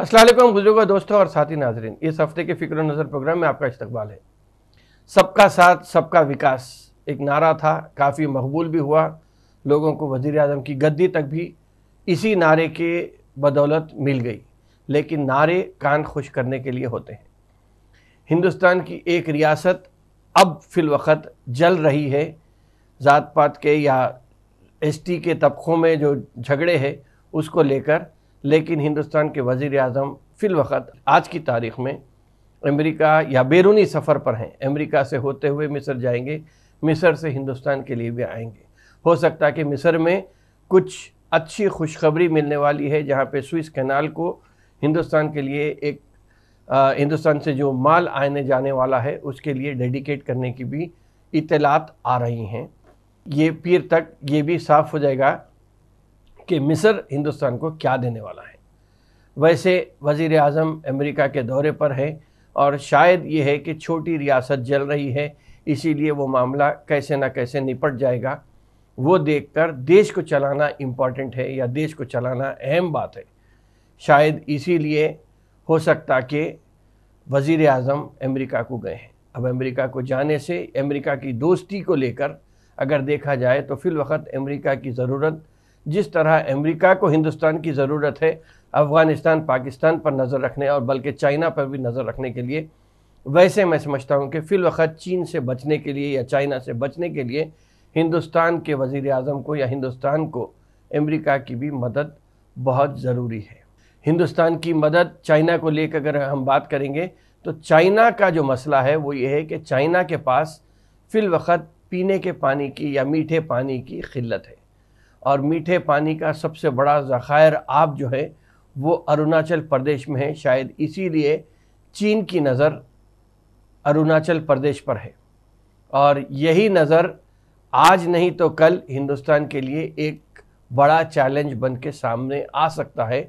असल बुजुर्ग दोस्तों और साथी नाजरीन इस हफ्ते के फिक्र नज़र प्रोग्राम में आपका इस्तकबाल है सबका साथ सबका विकास एक नारा था काफ़ी मकबूल भी हुआ लोगों को वजीर अजम की गद्दी तक भी इसी नारे के बदौलत मिल गई लेकिन नारे कान खुश करने के लिए होते हैं हिंदुस्तान की एक रियासत अब फिलवत जल रही है ज़ात पात के या टी के तबक़ों में जो झगड़े हैं उसको लेकर लेकिन हिंदुस्तान के वज़ी अजम वक्त आज की तारीख़ में अमेरिका या बैरूनी सफ़र पर हैं अमेरिका से होते हुए मिस्र जाएंगे मिस्र से हिंदुस्तान के लिए भी आएंगे हो सकता है कि मिस्र में कुछ अच्छी खुशखबरी मिलने वाली है जहाँ पे स्विस कैनाल को हिंदुस्तान के लिए एक आ, हिंदुस्तान से जो माल आने जाने वाला है उसके लिए डेडिकेट करने की भी इतलात आ रही हैं ये पीर तक ये भी साफ़ हो जाएगा कि मिस्र हिंदुस्तान को क्या देने वाला है वैसे वज़ी अजम अमेरिका के दौरे पर हैं और शायद ये है कि छोटी रियासत जल रही है इसीलिए वो मामला कैसे ना कैसे निपट जाएगा वो देखकर देश को चलाना इम्पॉर्टेंट है या देश को चलाना अहम बात है शायद इसीलिए हो सकता कि वज़ी अजम अमेरिका को गए हैं अब अमेरिका को जाने से अमेरिका की दोस्ती को लेकर अगर देखा जाए तो वक़्त अमेरिका की ज़रूरत जिस तरह अमेरिका को हिंदुस्तान की ज़रूरत है अफ़गानिस्तान पाकिस्तान पर नज़र रखने और बल्कि चाइना पर भी नज़र रखने के लिए वैसे मैं समझता हूँ कि वक्त चीन से बचने के लिए या चाइना से बचने के लिए हिंदुस्तान के वज़ी अजम को या हिंदुस्तान को अमेरिका की भी मदद बहुत ज़रूरी है हिंदुस्तान की मदद चाइना को लेकर अगर हम बात करेंगे तो चाइना का जो मसला है वो ये है कि चाइना के पास वक्त पीने के पानी की या मीठे पानी की खिल्लत है और मीठे पानी का सबसे बड़ा ज़ख़ायर आप जो है वो अरुणाचल प्रदेश में है शायद इसीलिए चीन की नज़र अरुणाचल प्रदेश पर है और यही नज़र आज नहीं तो कल हिंदुस्तान के लिए एक बड़ा चैलेंज बन के सामने आ सकता है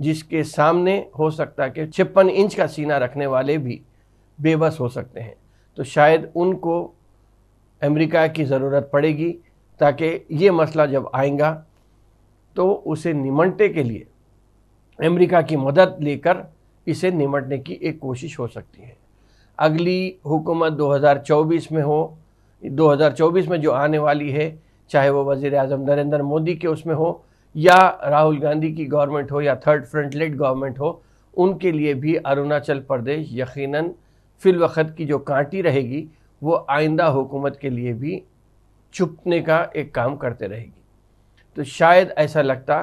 जिसके सामने हो सकता है कि छप्पन इंच का सीना रखने वाले भी बेबस हो सकते हैं तो शायद उनको अमेरिका की ज़रूरत पड़ेगी ताकि ये मसला जब आएगा तो उसे निमटने के लिए अमेरिका की मदद लेकर इसे निमटने की एक कोशिश हो सकती है अगली हुकूमत 2024 में हो 2024 में जो आने वाली है चाहे वो वज़ी अजम नरेंद्र मोदी के उसमें हो या राहुल गांधी की गवर्नमेंट हो या थर्ड फ्रंट लेड गवर्नमेंट हो उनके लिए भी अरुणाचल प्रदेश यकीनन फिलवत की जो कांटी रहेगी वो आइंदा हुकूमत के लिए भी चुपने का एक काम करते रहेगी तो शायद ऐसा लगता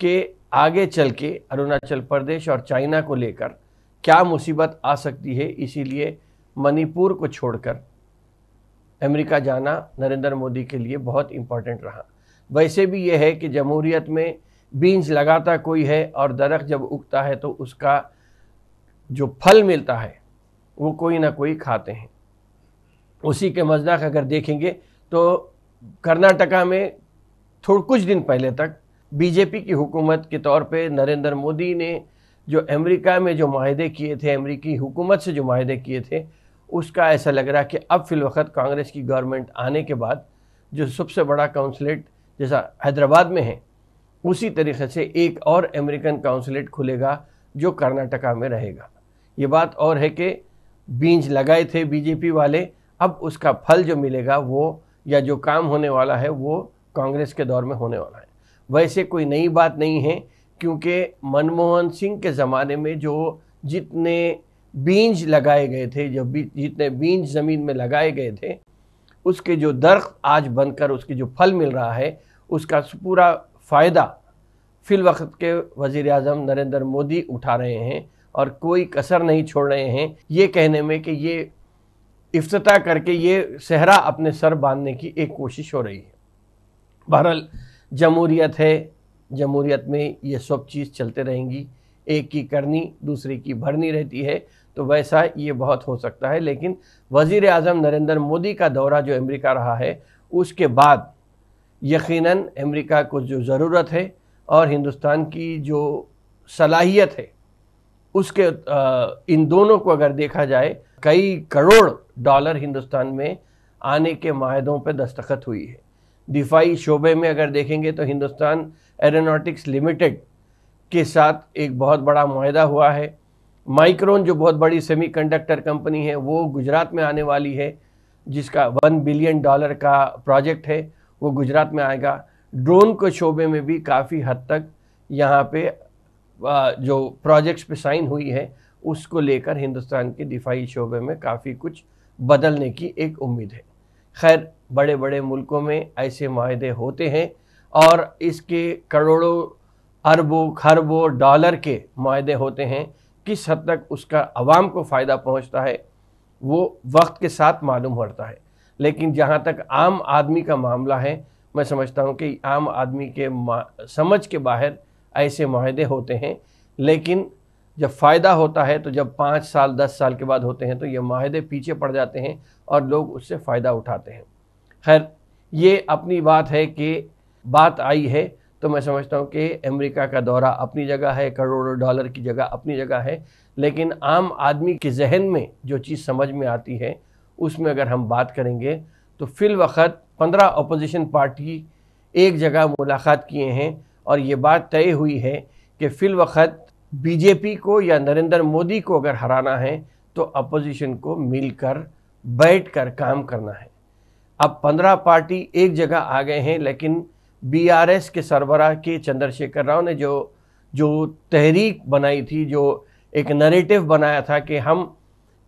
कि आगे चल के अरुणाचल प्रदेश और चाइना को लेकर क्या मुसीबत आ सकती है इसीलिए मणिपुर को छोड़कर अमेरिका जाना नरेंद्र मोदी के लिए बहुत इम्पॉर्टेंट रहा वैसे भी यह है कि जमहूरियत में बीन्स लगाता कोई है और दरख्त जब उगता है तो उसका जो फल मिलता है वो कोई ना कोई खाते हैं उसी के मजदाक अगर देखेंगे तो कर्नाटका में थोड़ कुछ दिन पहले तक बीजेपी की हुकूमत के तौर पे नरेंद्र मोदी ने जो अमेरिका में जो माहदे किए थे अमेरिकी हुकूमत से जो माहदे किए थे उसका ऐसा लग रहा कि अब फिलवक्त कांग्रेस की गवर्नमेंट आने के बाद जो सबसे बड़ा काउंसलेट जैसा हैदराबाद में है उसी तरीके से एक और अमेरिकन काउंसलेट खुलेगा जो कर्नाटका में रहेगा ये बात और है कि बीज लगाए थे बीजेपी वाले अब उसका फल जो मिलेगा वो या जो काम होने वाला है वो कांग्रेस के दौर में होने वाला है वैसे कोई नई बात नहीं है क्योंकि मनमोहन सिंह के ज़माने में जो जितने बीज लगाए गए थे जो जितने बीज ज़मीन में लगाए गए थे उसके जो दर्ख आज बनकर उसके जो फल मिल रहा है उसका पूरा फ़ायदा फिल वक्त के वज़ी अजम नरेंद्र मोदी उठा रहे हैं और कोई कसर नहीं छोड़ रहे हैं ये कहने में कि ये इफ्तः करके ये सहरा अपने सर बांधने की एक कोशिश हो रही है बहरहाल जमहूरीत है जमहूरीत में ये सब चीज़ चलते रहेंगी एक की करनी दूसरे की भरनी रहती है तो वैसा ये बहुत हो सकता है लेकिन वज़ी अजम नरेंद्र मोदी का दौरा जो अमेरिका रहा है उसके बाद यकीनन अमेरिका को जो ज़रूरत है और हिंदुस्तान की जो सलाहियत है उसके इन दोनों को अगर देखा जाए कई करोड़ डॉलर हिंदुस्तान में आने के माहदों पर दस्तखत हुई है दिफाई शोबे में अगर देखेंगे तो हिंदुस्तान एरोनॉटिक्स लिमिटेड के साथ एक बहुत बड़ा माहदा हुआ है माइक्रोन जो बहुत बड़ी सेमीकंडक्टर कंपनी है वो गुजरात में आने वाली है जिसका वन बिलियन डॉलर का प्रोजेक्ट है वो गुजरात में आएगा ड्रोन के शोबे में भी काफ़ी हद तक यहाँ पे जो प्रोजेक्ट्स पे साइन हुई है उसको लेकर हिंदुस्तान के दिफाही शोबे में काफ़ी कुछ बदलने की एक उम्मीद है खैर बड़े बड़े मुल्कों में ऐसे माहे होते हैं और इसके करोड़ों अरबों खरबों डॉलर के माहे होते हैं किस हद तक उसका आवाम को फ़ायदा पहुंचता है वो वक्त के साथ मालूम पड़ता है लेकिन जहाँ तक आम आदमी का मामला है मैं समझता हूँ कि आम आदमी के समझ के बाहर ऐसे माहे होते हैं लेकिन जब फ़ायदा होता है तो जब पाँच साल दस साल के बाद होते हैं तो ये माहदे पीछे पड़ जाते हैं और लोग उससे फ़ायदा उठाते हैं खैर ये अपनी बात है कि बात आई है तो मैं समझता हूँ कि अमेरिका का दौरा अपनी जगह है करोड़ों डॉलर की जगह अपनी जगह है लेकिन आम आदमी के जहन में जो चीज़ समझ में आती है उसमें अगर हम बात करेंगे तो फिल वक्त पंद्रह अपोजिशन पार्टी एक जगह मुलाकात किए हैं और ये बात तय हुई है कि फिल वक्त बीजेपी को या नरेंद्र मोदी को अगर हराना है तो अपोजिशन को मिलकर बैठकर काम करना है अब पंद्रह पार्टी एक जगह आ गए हैं लेकिन बीआरएस के सरबरा के चंद्रशेखर राव ने जो जो तहरीक बनाई थी जो एक नरेटिव बनाया था कि हम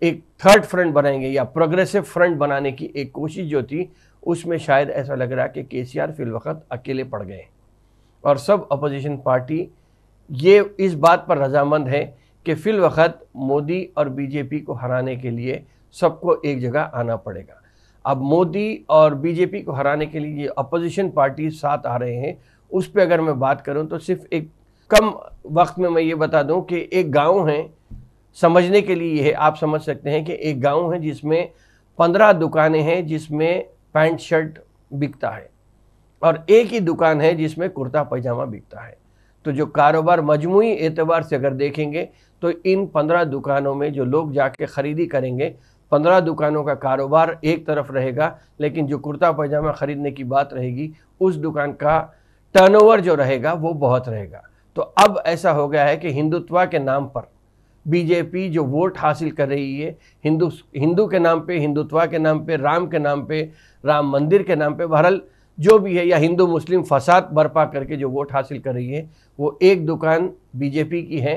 एक थर्ड फ्रंट बनाएंगे या प्रोग्रेसिव फ्रंट बनाने की एक कोशिश जो थी उसमें शायद ऐसा लग रहा कि के सी आर फिलवकत अकेले पड़ गए और सब अपोजिशन पार्टी ये इस बात पर रजामंद हैं कि फ़िल वक़्त मोदी और बीजेपी को हराने के लिए सबको एक जगह आना पड़ेगा अब मोदी और बीजेपी को हराने के लिए अपोजिशन पार्टी साथ आ रहे हैं उस पर अगर मैं बात करूं तो सिर्फ एक कम वक्त में मैं ये बता दूं कि एक गांव है समझने के लिए यह आप समझ सकते हैं कि एक गांव है जिसमें पंद्रह दुकानें हैं जिसमें पैंट शर्ट बिकता है और एक ही दुकान है जिसमें कुर्ता पैजामा बिकता है तो जो कारोबार मजमू एतबार से अगर देखेंगे तो इन पंद्रह दुकानों में जो लोग जाके ख़रीदी करेंगे पंद्रह दुकानों का कारोबार एक तरफ रहेगा लेकिन जो कुर्ता पैजामा ख़रीदने की बात रहेगी उस दुकान का टर्नओवर जो रहेगा वो बहुत रहेगा तो अब ऐसा हो गया है कि हिंदुत्व के नाम पर बीजेपी जो वोट हासिल कर रही है हिंदू हिंदू के नाम पे हिंदुत्व के नाम पे राम के नाम पे राम मंदिर के नाम पे बहरहाल जो भी है या हिंदू मुस्लिम फसाद बर्पा करके जो वोट हासिल कर रही है वो एक दुकान बीजेपी की है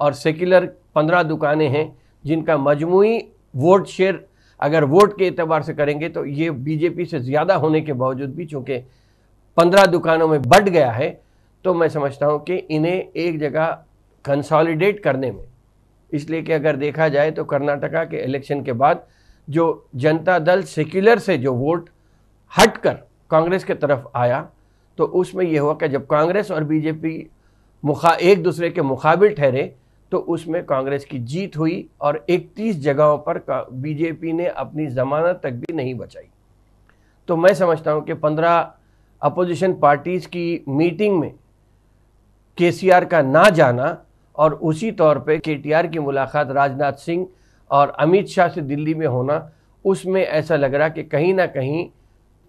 और सेक्युलर पंद्रह दुकानें हैं जिनका मजमू वोट शेयर अगर वोट के अतबार से करेंगे तो ये बीजेपी से ज़्यादा होने के बावजूद भी चूँकि पंद्रह दुकानों में बढ़ गया है तो मैं समझता हूँ कि इन्हें एक जगह कंसॉलिडेट करने में इसलिए कि अगर देखा जाए तो कर्नाटका के इलेक्शन के बाद जो जनता दल सेक्युलर से जो वोट हटकर कांग्रेस के तरफ आया तो उसमें यह हुआ कि जब कांग्रेस और बीजेपी मुखा एक दूसरे के मुकाबिल ठहरे तो उसमें कांग्रेस की जीत हुई और 31 जगहों पर बीजेपी ने अपनी ज़मानत तक भी नहीं बचाई तो मैं समझता हूं कि 15 अपोजिशन पार्टीज़ की मीटिंग में केसीआर का ना जाना और उसी तौर पे केटीआर की मुलाकात राजनाथ सिंह और अमित शाह से दिल्ली में होना उसमें ऐसा लग रहा कि कहीं ना कहीं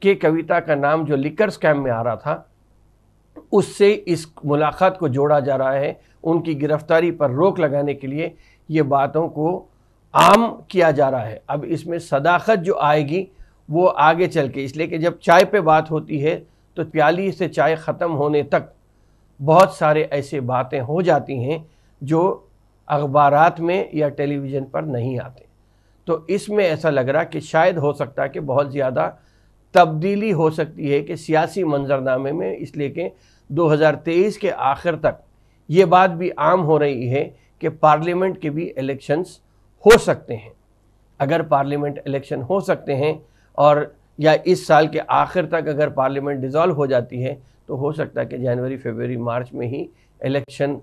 के कविता का नाम जो लिकर स्कैम में आ रहा था उससे इस मुलाकात को जोड़ा जा रहा है उनकी गिरफ्तारी पर रोक लगाने के लिए ये बातों को आम किया जा रहा है अब इसमें सदाकत जो आएगी वो आगे चल के इसलिए कि जब चाय पे बात होती है तो प्याली से चाय ख़त्म होने तक बहुत सारे ऐसे बातें हो जाती हैं जो अखबारात में या टेलीविज़न पर नहीं आते तो इसमें ऐसा लग रहा कि शायद हो सकता है कि बहुत ज़्यादा तब्दीली हो सकती है कि सियासी मंजरनामे में इसलिए कि 2023 के आखिर तक ये बात भी आम हो रही है कि पार्लियामेंट के भी इलेक्शंस हो सकते हैं अगर पार्लियामेंट इलेक्शन हो सकते हैं और या इस साल के आखिर तक अगर पार्लियामेंट डिज़ोल्व हो जाती है तो हो सकता है कि जनवरी फरवरी मार्च में ही इलेक्शन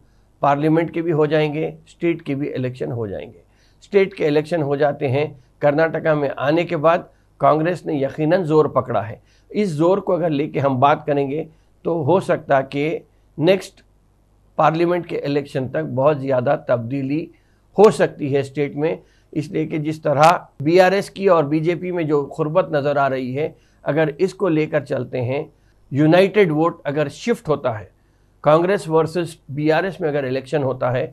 पार्लियामेंट के भी हो जाएंगे स्टेट के भी इलेक्शन हो जाएंगे स्टेट के इलेक्शन हो जाते हैं कर्नाटका में आने के बाद कांग्रेस ने यकीनन जोर पकड़ा है इस जोर को अगर लेके हम बात करेंगे तो हो सकता है कि नेक्स्ट पार्लियामेंट के इलेक्शन तक बहुत ज़्यादा तब्दीली हो सकती है स्टेट में इसलिए कि जिस तरह बीआरएस की और बीजेपी में जो खुरबत नज़र आ रही है अगर इसको लेकर चलते हैं यूनाइटेड वोट अगर शिफ्ट होता है कांग्रेस वर्सेस बीआरएस में अगर इलेक्शन होता है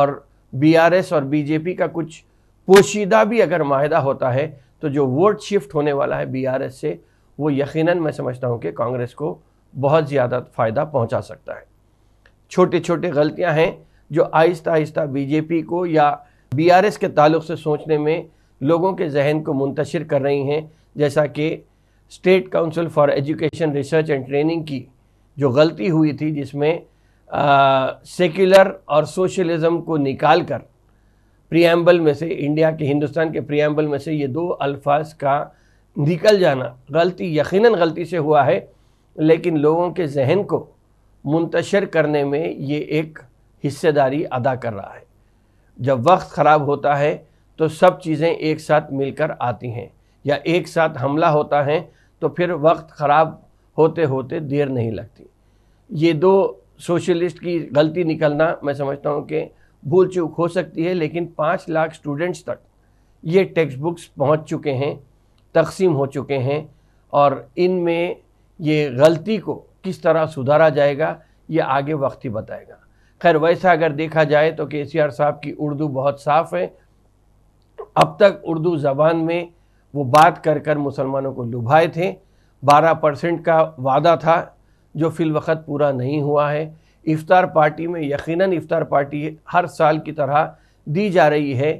और बीआरएस और बीजेपी का कुछ पोशीदा भी अगर माहिदा होता है तो जो वोट शिफ्ट होने वाला है बीआरएस से वो यकीनन मैं समझता हूँ कि कांग्रेस को बहुत ज़्यादा फ़ायदा पहुँचा सकता है छोटे छोटे गलतियाँ हैं जो आहिस्ता आहिस्ता बीजेपी को या बीआरएस के ताल्लुक से सोचने में लोगों के जहन को मुंतशिर कर रही हैं जैसा कि state council for education research and training की जो गलती हुई थी जिसमें सेक्युलर और सोशलिज़म को निकाल कर प्रियम्बल में से इंडिया के हिंदुस्तान के प्रियम्बल में से ये दो अल्फाज का निकल जाना गलती यकीन गलती से हुआ है लेकिन लोगों के जहन को मुंतशर करने में ये एक हिस्सेदारी अदा कर रहा है जब वक्त ख़राब होता है तो सब चीज़ें एक साथ मिलकर आती हैं या एक साथ हमला होता है तो फिर वक्त ख़राब होते होते देर नहीं लगती ये दो सोशलिस्ट की गलती निकलना मैं समझता हूँ कि भूल चूक हो सकती है लेकिन पाँच लाख स्टूडेंट्स तक ये टेक्स्ट बुक्स पहुँच चुके हैं तकसीम हो चुके हैं और इनमें ये गलती को किस तरह सुधारा जाएगा ये आगे वक्त ही बताएगा खैर वैसा अगर देखा जाए तो के सी आर साहब की उर्दू बहुत साफ़ है अब तक उर्दू ज़बान में वो बात कर कर मुसलमानों को लुभाए थे 12 परसेंट का वादा था जो फिलवक़त पूरा नहीं हुआ है इफ़ार पार्टी में यकीनन इफ्तार पार्टी हर साल की तरह दी जा रही है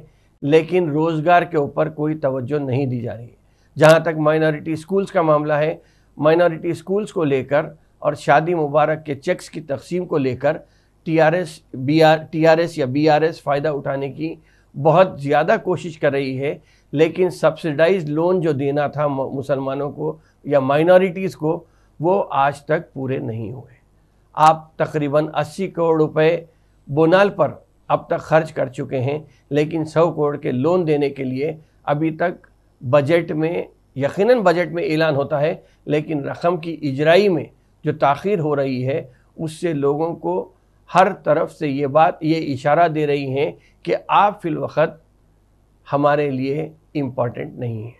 लेकिन रोज़गार के ऊपर कोई तवज्जो नहीं दी जा रही है जहाँ तक माइनॉरिटी स्कूल्स का मामला है माइनॉरिटी स्कूल्स को लेकर और शादी मुबारक के चेक्स की तकसीम को लेकर टी आर एस या एस फ़ायदा उठाने की बहुत ज़्यादा कोशिश कर रही है लेकिन सब्सिडाइज लोन जो देना था मुसलमानों को या माइनॉरिटीज़ को वो आज तक पूरे नहीं हुए आप तकरीबन 80 करोड़ रुपए बोनाल पर अब तक खर्च कर चुके हैं लेकिन 100 करोड़ के लोन देने के लिए अभी तक बजट में यकीनन बजट में ऐलान होता है लेकिन रकम की इजराई में जो ताखिर हो रही है उससे लोगों को हर तरफ से ये बात ये इशारा दे रही हैं कि आप फ़िलवत हमारे लिए इम्पॉर्टेंट नहीं हैं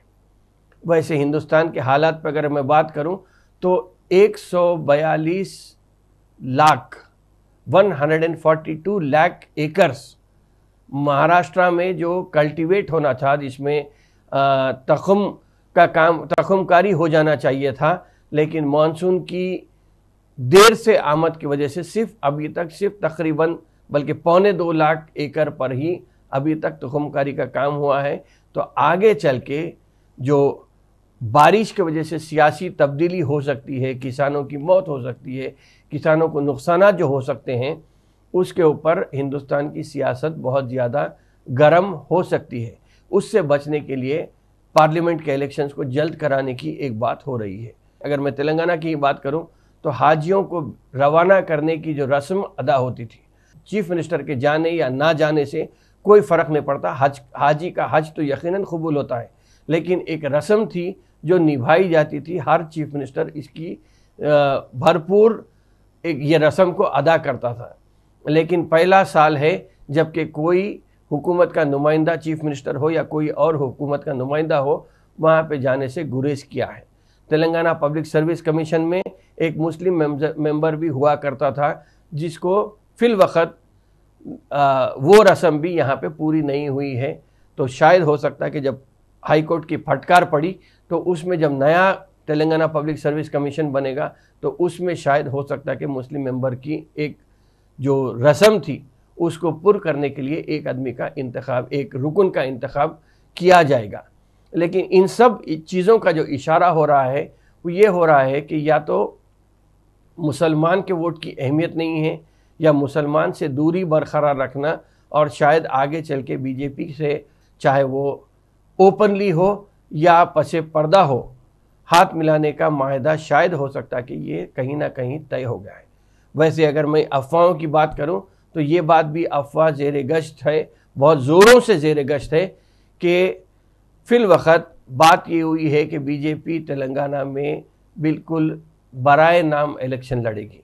वैसे हिंदुस्तान के हालात पर अगर मैं बात करूं तो 142 लाख 142 लाख एकर्स महाराष्ट्र में जो कल्टीवेट होना था जिसमें तखम का काम तखमकारी हो जाना चाहिए था लेकिन मानसून की देर से आमद की वजह से सिर्फ अभी तक सिर्फ तकरीबन बल्कि पौने दो लाख एकड़ पर ही अभी तक तखमकारी का काम हुआ है तो आगे चल के जो बारिश की वजह से सियासी तब्दीली हो सकती है किसानों की मौत हो सकती है किसानों को नुकसान जो हो सकते हैं उसके ऊपर हिंदुस्तान की सियासत बहुत ज़्यादा गर्म हो सकती है उससे बचने के लिए पार्लियामेंट के इलेक्शंस को जल्द कराने की एक बात हो रही है अगर मैं तेलंगाना की बात करूं तो हाजियों को रवाना करने की जो रस्म अदा होती थी चीफ मिनिस्टर के जाने या ना जाने से कोई फ़र्क नहीं पड़ता हज हाजी का हज तो यकीन कबूल होता है लेकिन एक रस्म थी जो निभाई जाती थी हर चीफ मिनिस्टर इसकी भरपूर ये रस्म को अदा करता था लेकिन पहला साल है जबकि कोई हुकूमत का नुमाइंदा चीफ मिनिस्टर हो या कोई और हुकूमत का नुमाइंदा हो वहाँ पे जाने से गुरेज किया है तेलंगाना पब्लिक सर्विस कमीशन में एक मुस्लिम मेंबर भी हुआ करता था जिसको फिल वक्त वो रस्म भी यहाँ पे पूरी नहीं हुई है तो शायद हो सकता है कि जब हाई कोर्ट की फटकार पड़ी तो उसमें जब नया तेलंगाना पब्लिक सर्विस कमीशन बनेगा तो उसमें शायद हो सकता है कि मुस्लिम मेंबर की एक जो रस्म थी उसको पुर करने के लिए एक आदमी का इंतखब एक रुकन का इंतखब किया जाएगा लेकिन इन सब चीज़ों का जो इशारा हो रहा है वो ये हो रहा है कि या तो मुसलमान के वोट की अहमियत नहीं है या मुसलमान से दूरी बरकरार रखना और शायद आगे चल के बीजेपी से चाहे वो ओपनली हो या पसे पर्दा हो हाथ मिलाने का माहदा शायद हो सकता कि ये कहीं ना कहीं तय हो गया है वैसे अगर मैं अफवाहों की बात करूं तो ये बात भी अफवाह जेर गश्त है बहुत ज़ोरों से जेर गश्त है कि फिल वक्त बात ये हुई है कि बीजेपी तेलंगाना में बिल्कुल बराए नाम इलेक्शन लड़ेगी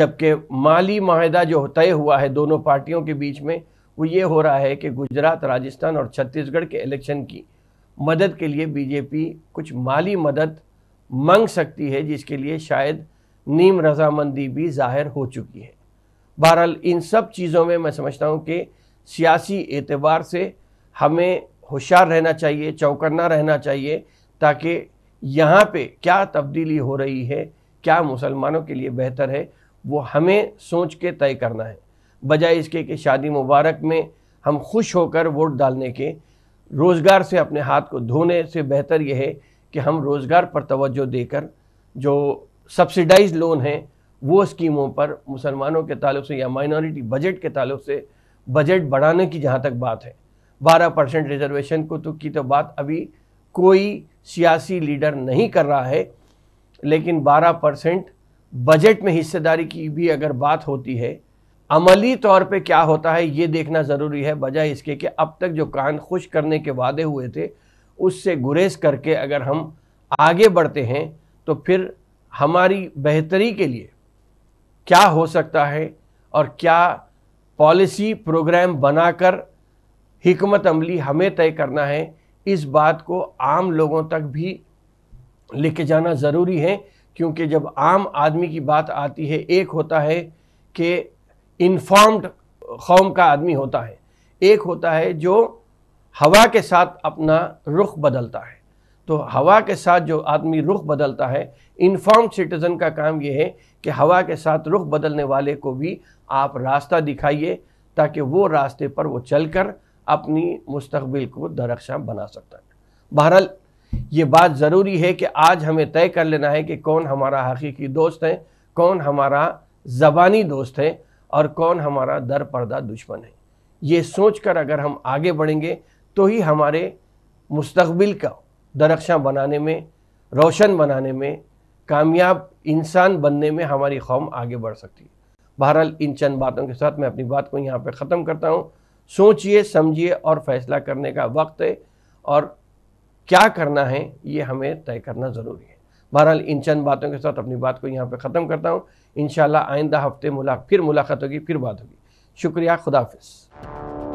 जबकि माली माहदा जो तय हुआ है दोनों पार्टियों के बीच में वो ये हो रहा है कि गुजरात राजस्थान और छत्तीसगढ़ के इलेक्शन की मदद के लिए बीजेपी कुछ माली मदद मांग सकती है जिसके लिए शायद नीम रजामंदी भी जाहिर हो चुकी है बहरहाल इन सब चीज़ों में मैं समझता हूँ कि सियासी एतबार से हमें होशियार रहना चाहिए चौकन्ना रहना चाहिए ताकि यहाँ पे क्या तब्दीली हो रही है क्या मुसलमानों के लिए बेहतर है वो हमें सोच के तय करना है बजाय इसके कि शादी मुबारक में हम खुश होकर वोट डालने के रोज़गार से अपने हाथ को धोने से बेहतर यह है कि हम रोज़गार पर तवज्जो देकर जो सब्सिडाइज लोन हैं वो स्कीमों पर मुसलमानों के ताल्लुक से या माइनॉरिटी बजट के तलुक़ से बजट बढ़ाने की जहाँ तक बात है बारह परसेंट रिजर्वेशन को तो की तो बात अभी कोई सियासी लीडर नहीं कर रहा है लेकिन बारह परसेंट बजट में हिस्सेदारी की भी अगर बात होती है अमली तौर पे क्या होता है ये देखना ज़रूरी है बजाय इसके कि अब तक जो कान खुश करने के वादे हुए थे उससे गुरेज करके अगर हम आगे बढ़ते हैं तो फिर हमारी बेहतरी के लिए क्या हो सकता है और क्या पॉलिसी प्रोग्राम बनाकर हमत अमली हमें तय करना है इस बात को आम लोगों तक भी लेके जाना ज़रूरी है क्योंकि जब आम आदमी की बात आती है एक होता है कि इन्फॉर्म्ड कौम का आदमी होता है एक होता है जो हवा के साथ अपना रुख बदलता है तो हवा के साथ जो आदमी रुख बदलता है इन्फॉर्म सिटीज़न का काम यह है कि हवा के साथ रुख बदलने वाले को भी आप रास्ता दिखाइए ताकि वो रास्ते पर वो चलकर अपनी मुस्तबिल को दरख्शा बना सकता है बहरहाल ये बात ज़रूरी है कि आज हमें तय कर लेना है कि कौन हमारा हकीकी दोस्त है कौन हमारा ज़बानी दोस्त है और कौन हमारा दर पर्दा दुश्मन है ये सोचकर अगर हम आगे बढ़ेंगे तो ही हमारे मुस्तबिल का दरख्शां बनाने में रोशन बनाने में कामयाब इंसान बनने में हमारी कौम आगे बढ़ सकती है बहरहाल इन चंद बातों के साथ मैं अपनी बात को यहाँ पर ख़त्म करता हूँ सोचिए समझिए और फैसला करने का वक्त है और क्या करना है ये हमें तय करना ज़रूरी है बहरहाल इन चंद बातों के साथ अपनी बात को यहाँ पर ख़त्म करता हूँ इन आइंदा हफ्ते मुला फिर मुलाकात होगी फिर बात होगी शुक्रिया खुदाफिज़